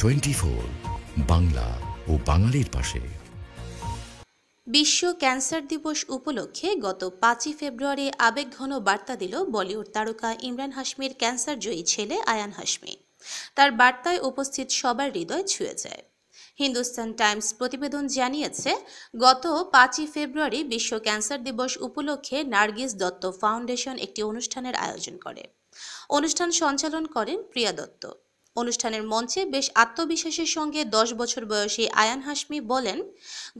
Twenty Bangla ও বাঙালির পাশে বিশ্ব ক্যান্সার দিবস উপলক্ষে গত পাঁচই ফেব্রুয়ারি আবেগঘন বার্তা দিল বলিউড তারকা ইমরান হাশমির ক্যান্সার জয়ী ছেলে আয়ান হাশমি তার বার্তায় উপস্থিত সবার হৃদয় ছুঁয়ে যায় হিন্দুস্তান টাইমস প্রতিবেদন জানিয়েছে গত পাঁচই ফেব্রুয়ারি বিশ্ব ক্যান্সার দিবস উপলক্ষে নার্গিস দত্ত ফাউন্ডেশন একটি অনুষ্ঠানের আয়োজন করে অনুষ্ঠান সঞ্চালন করেন প্রিয়া দত্ত অনুষ্ঠানের মঞ্চে বেশ আত্মবিশ্বাসের সঙ্গে দশ বছর বয়সী আয়ান হাসমি বলেন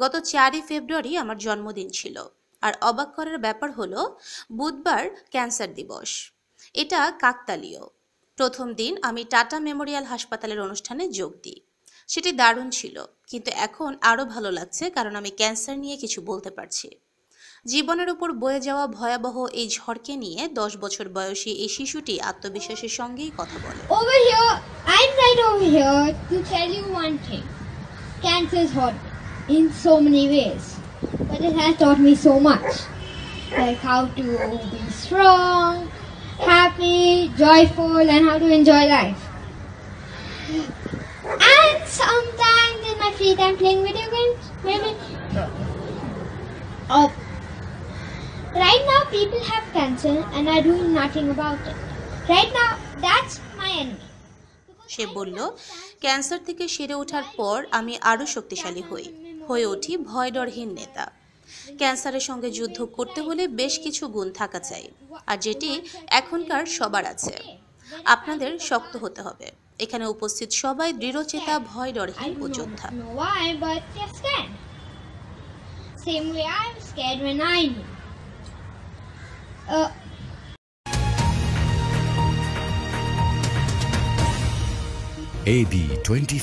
গত চারই ফেব্রুয়ারি আমার জন্মদিন ছিল আর অবাক করার ব্যাপার হলো বুধবার ক্যান্সার দিবস এটা কাকতালীয় প্রথম দিন আমি টাটা মেমোরিয়াল হাসপাতালের অনুষ্ঠানে যোগ দিই সেটি দারুণ ছিল কিন্তু এখন আরও ভালো লাগছে কারণ আমি ক্যান্সার নিয়ে কিছু বলতে পারছি জীবনের উপর বয়ে যাওয়া ভয়াবহ এই ঝড়কে নিয়ে দশ বছর বয়সী এই শিশুটি আত্মবিশ্বাসের সঙ্গেই কথা বলে Over here, I'm right over here to tell you one thing. Cancer is in so many ways, but it has taught me so much, like how to be strong, happy, joyful, and how to enjoy life. And sometimes in my free time playing video games, maybe. Oh. people have cancer and are doing nothing about it. Right now, that's my enemy. সে বলল cancer থেকে সেরে ওঠার পর আমি আরও শক্তিশালী হই হয়ে উঠি ভয় ডরহীন নেতা ক্যান্সারের সঙ্গে যুদ্ধ করতে হলে বেশ কিছু গুণ থাকা চাই আর যেটি এখনকার সবার আছে আপনাদের শক্ত হতে হবে এখানে উপস্থিত সবাই দৃঢ়চেতা ভয় ডরহীন ও যোদ্ধা এবি টোয়েন্টি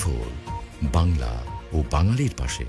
বাংলা ও বাঙালির পাশে